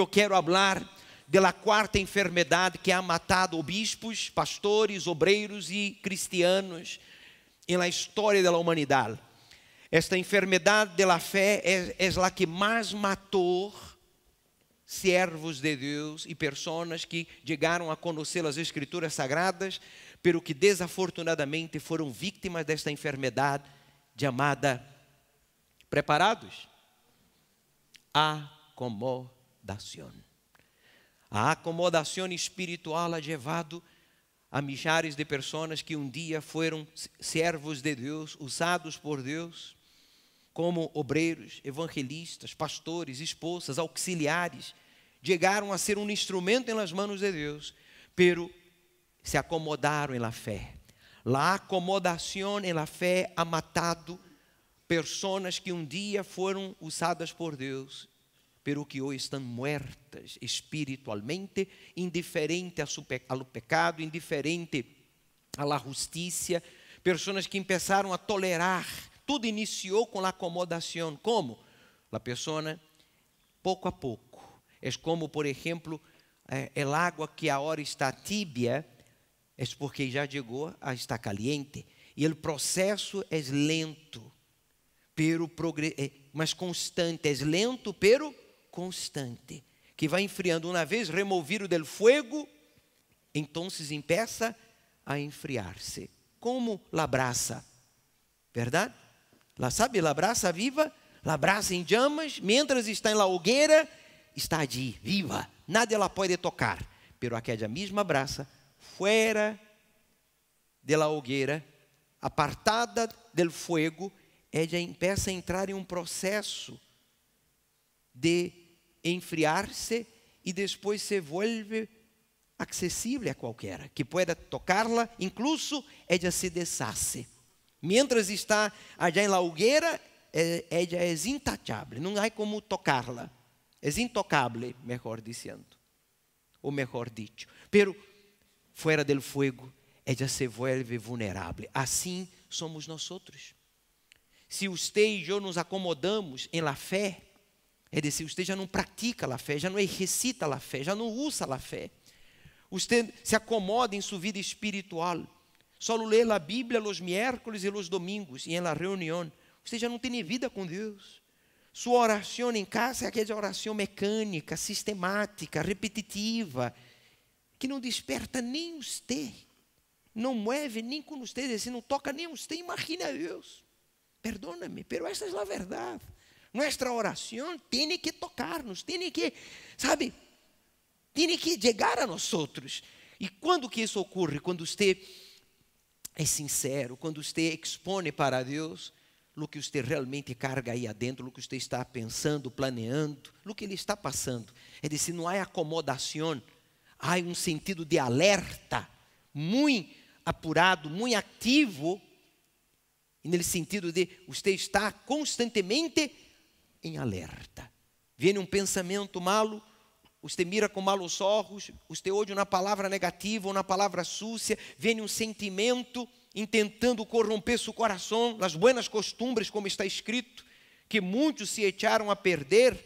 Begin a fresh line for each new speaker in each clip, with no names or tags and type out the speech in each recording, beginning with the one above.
eu quero falar da quarta enfermidade que ha matado obispos, pastores, obreiros e cristianos em la história da humanidade. Esta enfermidade de la fé é, é a que mais matou servos de Deus e pessoas que chegaram a conhecer as Escrituras Sagradas, pero que desafortunadamente foram vítimas desta enfermidade chamada preparados? Acomodação acomodação. A acomodação espiritual ha levado a milhares de pessoas que um dia foram servos de Deus, usados por Deus, como obreiros, evangelistas, pastores, esposas, auxiliares, chegaram a ser um instrumento nas mãos de Deus, pero se acomodaram em la fé. La acomodação em la fé ha matado pessoas que um dia foram usadas por Deus pero que hoje estão muertas espiritualmente, indiferente ao pecado, indiferente à justiça, pessoas que começaram a tolerar. Tudo iniciou com a acomodação. Como? A pessoa, pouco a pouco, é como, por exemplo, é água que agora está tibia, é porque já chegou a estar caliente. E o processo é lento, pero é, mas constante, é lento, pero constante que vai enfriando. Uma vez removido del fuego, então se empeça a enfriar-se, como la brasa, verdade? La sabe, la brasa viva, la brasa em chamas, mientras está em la hogueira, está ali, viva, nada ela pode tocar, pero a mesma brasa, fuera de la hogueira, apartada del fuego, é de a entrar em um processo de enfriar-se e depois se volve acessível a qualquer que pueda tocá-la. incluso ela se deshace. Mientras está allá em la hoguera, eh, ella é intachable, Não há como tocá-la. É intocável, melhor dizendo, ou melhor dicho. Pero fora del fuego, ela se vuelve vulnerável. Assim somos nós outros. Se você e eu nos acomodamos em la fé, é dizer, você já não pratica a fé, já não exercita a fé, já não usa a fé. Você se acomoda em sua vida espiritual. Só lê a Bíblia nos miércoles e nos domingos, e é la reunião. Você já não tem vida com Deus. Sua oração em casa é aquela oração mecânica, sistemática, repetitiva, que não desperta nem você, não move nem com você, é não toca nem você. Imagina Deus. Perdona-me, pero essa é a verdade. Nuestra oração tem que tocar-nos, tem que, sabe, tem que chegar a nós outros. E quando que isso ocorre? Quando você é sincero, quando você expõe para Deus o que você realmente carga aí adentro, o que você está pensando, planeando, o que ele está passando. É decir, não há acomodação, há um sentido de alerta muito apurado, muito ativo, e nesse sentido de você está constantemente em alerta. Vem um pensamento malo, os te mira com malos olhos, os te ódio na palavra negativa ou na palavra súcia, vem um sentimento intentando corromper seu coração, nas buenas costumbres, como está escrito, que muitos se echaram a perder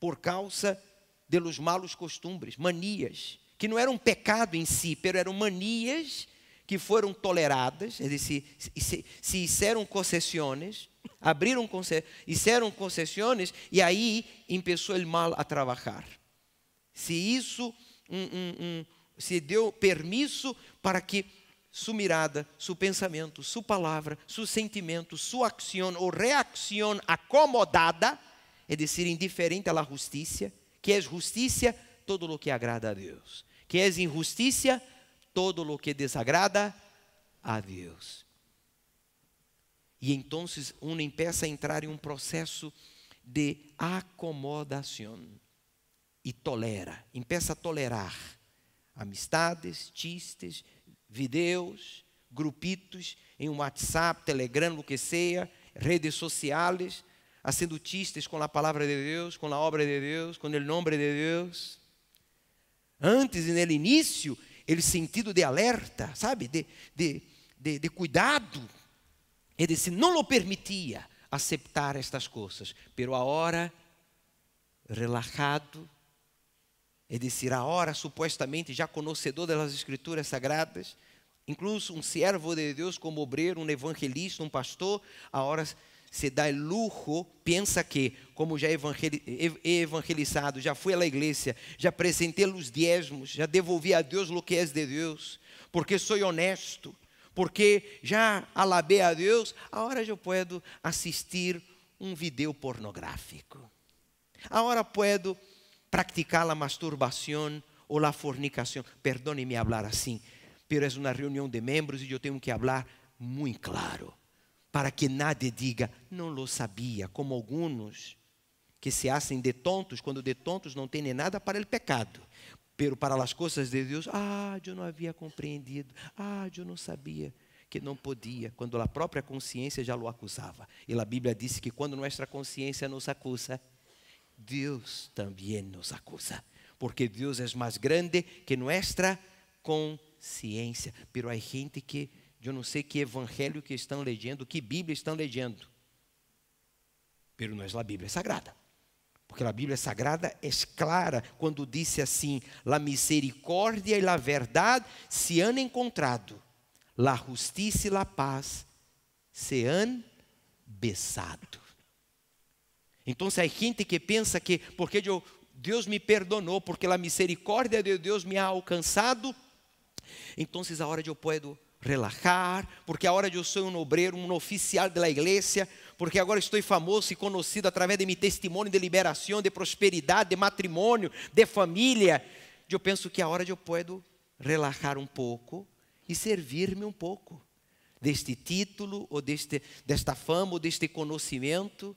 por causa de los malos costumbres, manias, que não eram pecado em si, pero eram manias que foram toleradas, é dizer, se, se, se fizeram concessões, abriram concessões, fizeram concessões e aí começou o mal a trabalhar. Se isso um, um, um, se deu permisso para que sua mirada, seu pensamento, sua palavra, seu sentimento, sua ação ou reação acomodada, é dizer, indiferente à justiça, que é justiça todo o que agrada a Deus, que é injustiça todo o que desagrada a Deus. E então um empieza a entrar em um processo de acomodação e tolera, empieza a tolerar amistades, chistes, videus, grupitos em um WhatsApp, Telegram, o que seja, redes sociais, sendo chistes com a palavra de Deus, com a obra de Deus, com o nome de Deus. Antes, no início, ele sentido de alerta, sabe, de, de, de, de cuidado. Ele se não lhe permitia aceitar estas coisas, pero agora, relaxado, é dizer, hora supostamente já conhecedor das escrituras sagradas, incluso um servo de Deus como obreiro, um evangelista, um pastor, a hora se dá luxo, pensa que, como já evangelizado, já fui à igreja, já apresentei os diezmos, já devolvi a Deus o que é de Deus, porque sou honesto, porque já alabei a Deus, agora eu posso assistir um vídeo pornográfico. Agora posso praticar a masturbação ou a fornicação. Perdone-me falar assim, mas é uma reunião de membros e eu tenho que falar muito claro para que nada diga, não lo sabia, como alguns que se hacen de tontos, quando de tontos não têm nada para o pecado. Pero para as coisas de Deus, ah, eu não havia compreendido, ah, eu não sabia que não podia, quando a própria consciência já lo acusava. E a Bíblia disse que quando nossa consciência nos acusa, Deus também nos acusa, porque Deus é mais grande que nossa consciência. Pero há gente que eu não sei que evangelho que estão lendo, que Bíblia estão lendo. Pero não é a Bíblia sagrada. Porque a Bíblia Sagrada é clara quando disse assim: La misericórdia e la verdade se han encontrado, la justiça e la paz se han besado. Então, se há gente que pensa que porque Deus me perdonou, porque a misericórdia de Deus me ha alcançado, então a hora eu posso relajar, porque agora eu sou um obreiro, um oficial da igreja, porque agora estou famoso e conhecido através de meu testemunho de liberação, de prosperidade, de matrimônio, de família. Eu penso que é agora eu posso relajar um pouco e servir-me um pouco deste título, ou deste, desta fama, ou deste conhecimento,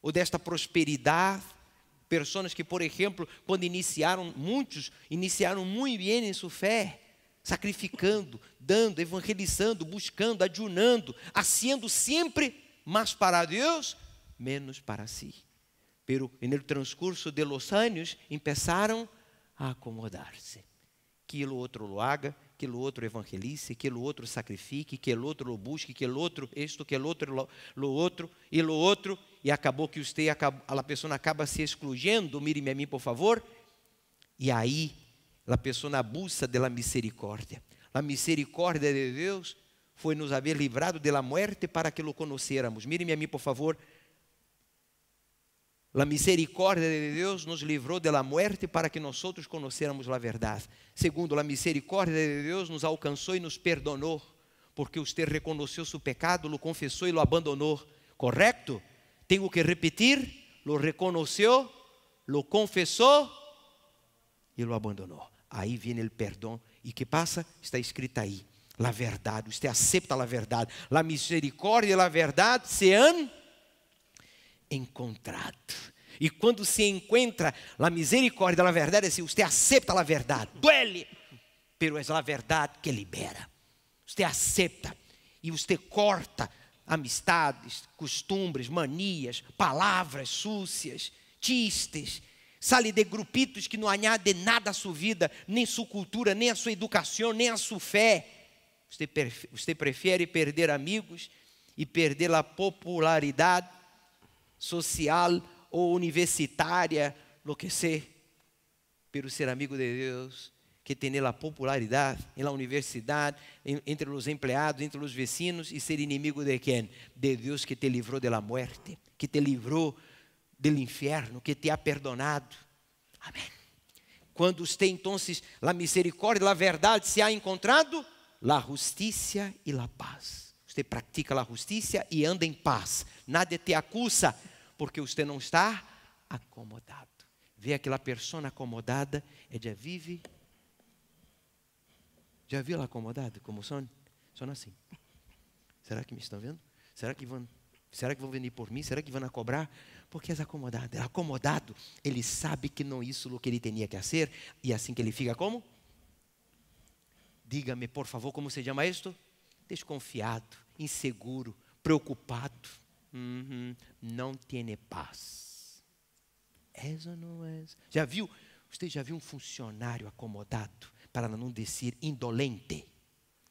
ou desta prosperidade. Pessoas que, por exemplo, quando iniciaram, muitos iniciaram muito bem em sua fé, sacrificando, dando, evangelizando, buscando, adjunando, haciendo sempre mais para Deus, menos para si. Pero en transcurso de los anos, começaram a acomodar-se. Que o outro lo haga, que o outro evangelize, que o outro sacrifique, que o outro lo busque, que o outro isto, que o outro lo, lo outro e lo outro, e acabou que a pessoa acaba se excluindo, mire-me a mim, por favor, e aí la pessoa na busca la misericórdia. A misericórdia de Deus foi nos haver livrado da morte para que lo conhecêssemos. Mire-me a mim, por favor. A misericórdia de Deus nos livrou da morte para que nós outros conhecêssemos a verdade. Segundo, a misericórdia de Deus nos alcançou e nos perdonou, porque usted reconheceu seu pecado, lo confessou e lo abandonou. Correto? Tenho que repetir: lo reconheceu, lo confessou e lo abandonou. Aí vem el perdão e que passa Está escrita aí, La verdade. Você acepta a verdade, la misericórdia e a verdade se han encontrado. E quando se encontra a misericórdia, e a verdade, é assim, se você aceita a verdade, duele, pero é a verdade que libera. Você aceita e você corta amistades, costumbres, manias, palavras súcias, chistes, Sale de grupitos que não añade nada à sua vida, nem sua cultura, nem a sua educação, nem a sua fé. Você, você prefere perder amigos e perder a popularidade social ou universitária, lo que ser, pelo ser amigo de Deus, que tem a popularidade na universidade, entre os empregados, entre os vecinos, e ser inimigo de quem? De Deus que te livrou da morte, que te livrou del inferno que te ha perdonado. Amém. Quando usted então la misericórdia, la verdade se ha encontrado, la justiça e la paz. Você pratica la justiça e anda em paz. nada te acusa porque você não está acomodado. Ver aquela pessoa acomodada é já vive. Já viu ela acomodada? Como são? São assim. Será que me estão vendo? Será que vão? Será que vão vender por mim? Será que vão a cobrar? Porque é acomodado. Acomodado, ele sabe que não é isso o que ele tinha que fazer. E assim que ele fica como? Diga-me, por favor, como se chama isto? Desconfiado, inseguro, preocupado. Uhum. Não tem paz. És ou não és? Já viu? Você já viu um funcionário acomodado, para não dizer indolente,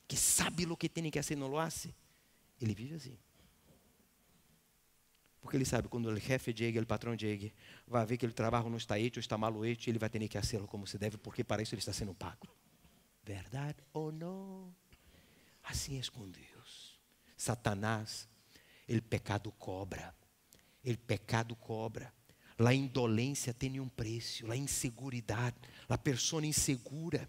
que sabe o que tem que fazer e não o hace? Ele vive assim. Porque ele sabe, quando o chefe chega, o patrão chega, vai ver que ele trabalha não está hecho, está mal hecho, ele vai ter que fazê-lo como se deve, porque para isso ele está sendo pago. Verdade ou não? Assim é com Deus. Satanás, ele pecado cobra. Ele pecado cobra. a indolência tem um preço, a inseguridade, a pessoa insegura.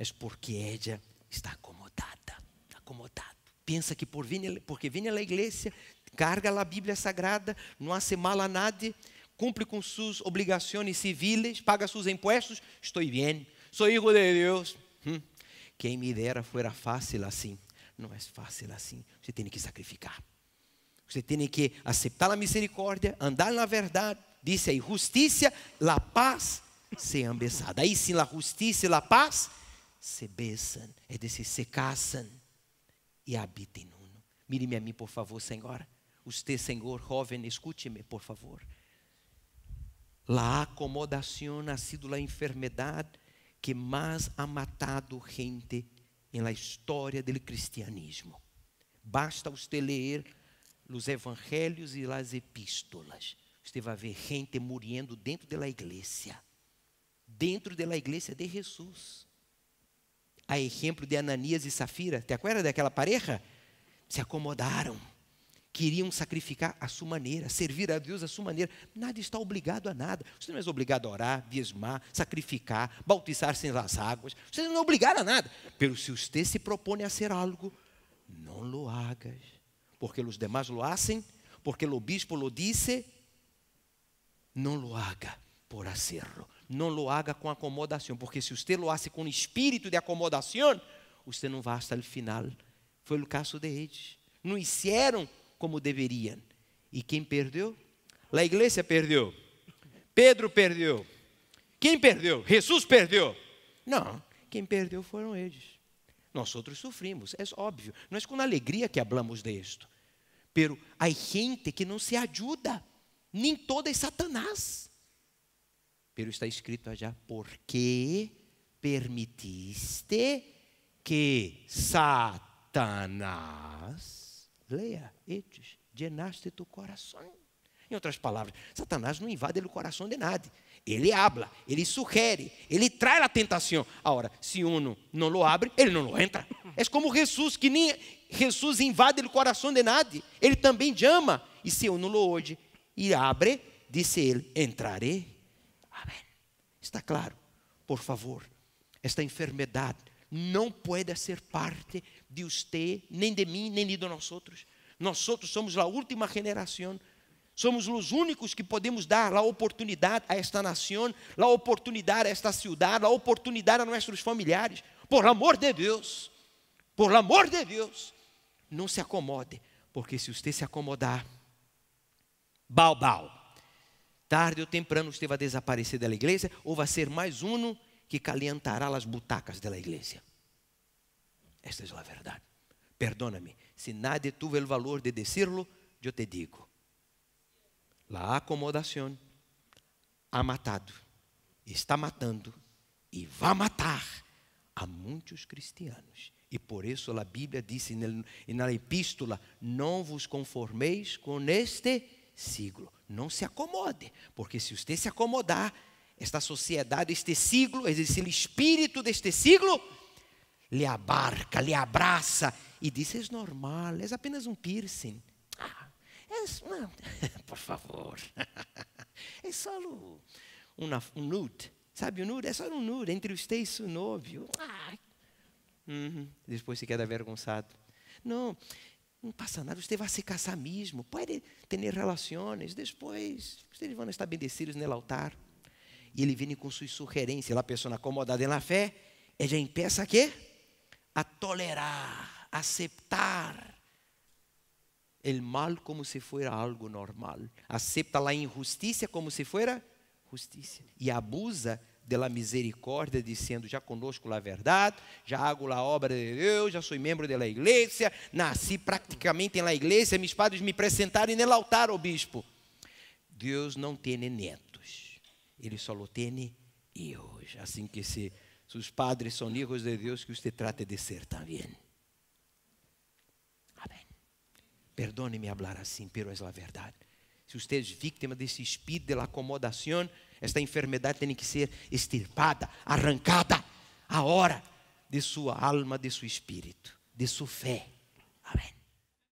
É porque Edja está acomodada, acomodado. Pensa que por vir, porque vir à igreja Carga a Bíblia Sagrada, não hace mal a nadie, cumpre com suas obrigações civis, paga seus impostos, estou bem, sou hijo de Deus. Hum. Quem me dera fuera fácil assim. Não é fácil assim, você tem que sacrificar. Você tem que aceitar a misericórdia, andar na verdade. Disse aí, justiça, la paz, se ambesada. Aí sim, la justiça e la paz se besan, é dizer, se caçam e habitem uno. Mire-me a mim, por favor, Senhora. Usted, Senhor, jovem, escúcheme, por favor. La acomodación ha sido la enfermedad que más ha matado gente en la historia del cristianismo. Basta usted leer os evangelhos e as epístolas. Você vai ver gente muriendo dentro da de igreja. Dentro da de igreja de Jesus. A exemplo de Ananias e Safira. Te acuerdas daquela pareja? Se acomodaram queriam sacrificar à sua maneira, servir a Deus à sua maneira. Nada está obrigado a nada. Você não é obrigado a orar, diezmar, sacrificar, bautizar sem as águas. Você não é obrigado a nada. Pelo se você se propõe a ser algo, não lo hagas, porque os demais lo hacen, porque o bispo lo disse, não lo haga por hacerlo. Não lo haga com acomodação, porque se você lo hace com espírito de acomodação, você não vai hasta o final. Foi o caso de eles. Não hicieron como deveriam. E quem perdeu? A igreja perdeu. Pedro perdeu. Quem perdeu? Jesus perdeu. Não, quem perdeu foram eles. Nós outros sofrimos, é óbvio. Nós é com alegria que hablamos disto. Pero há gente que não se ajuda. Nem toda é Satanás. Pero está escrito já, porque permitiste que Satanás Leia etes genaste tu coração. Em outras palavras, Satanás não invade o coração de nada. Ele habla, ele sugere, ele trai a tentação. Agora, se uno não lo abre, ele não lo entra. É como Jesus, que nem Jesus invade o coração de nada. Ele também ama. E se uno não lo ouve e abre, disse ele: entrarei. Amém. Está claro? Por favor, esta enfermidade não pode ser parte de você, nem de mim, nem de nós outros. Nós outros somos a última geração. Somos os únicos que podemos dar a oportunidade a esta nação, a oportunidade a esta cidade, a oportunidade a nossos familiares. Por amor de Deus, por amor de Deus, não se acomode, porque se você se acomodar, bal. tarde ou temprano você vai desaparecer da igreja ou vai ser mais um que calentará as butacas da igreja. Esta é a verdade. Perdona-me, se nada tuve o valor de decirlo, eu te digo. a acomodação ha matado, está matando e vai matar a muitos cristianos. E por isso a Bíblia disse na epístola: Não vos conformeis com este siglo. Não se acomode, porque se você se acomodar, esta sociedade, este siglo, esse espírito deste siglo, lhe abarca, lhe abraça e diz: é normal, és apenas um piercing. Ah, és, não, por favor, é só uma, um nude. Sabe o nude? É só um nude entre os e o novio. Ah. Uhum. Depois se queda avergonçado. Não, não passa nada, você vai se casar mesmo. Pode ter relações, depois vocês vão estar bendecidos no altar e ele vem com sua sugerência, A pessoa acomodada na fé, ella empieza a qué? A tolerar, a aceptar o mal como se fuera algo normal. Acepta a injustiça como se fuera justiça. E abusa da misericórdia, dizendo: Já conosco a verdade, já hago a obra de Deus, já sou membro da igreja, nasci praticamente na igreja, meus padres me apresentaram no altar, o bispo. Deus não tem netos ele só tem hoje. Assim que se seus padres são hijos de Deus, que você trate de ser também. Amém. Perdone-me falar assim, pero é a verdade. Se você é vítima desse espírito de acomodação, esta enfermidade tem que ser extirpada, arrancada, a hora de sua alma, de seu espírito, de sua fé. Amém.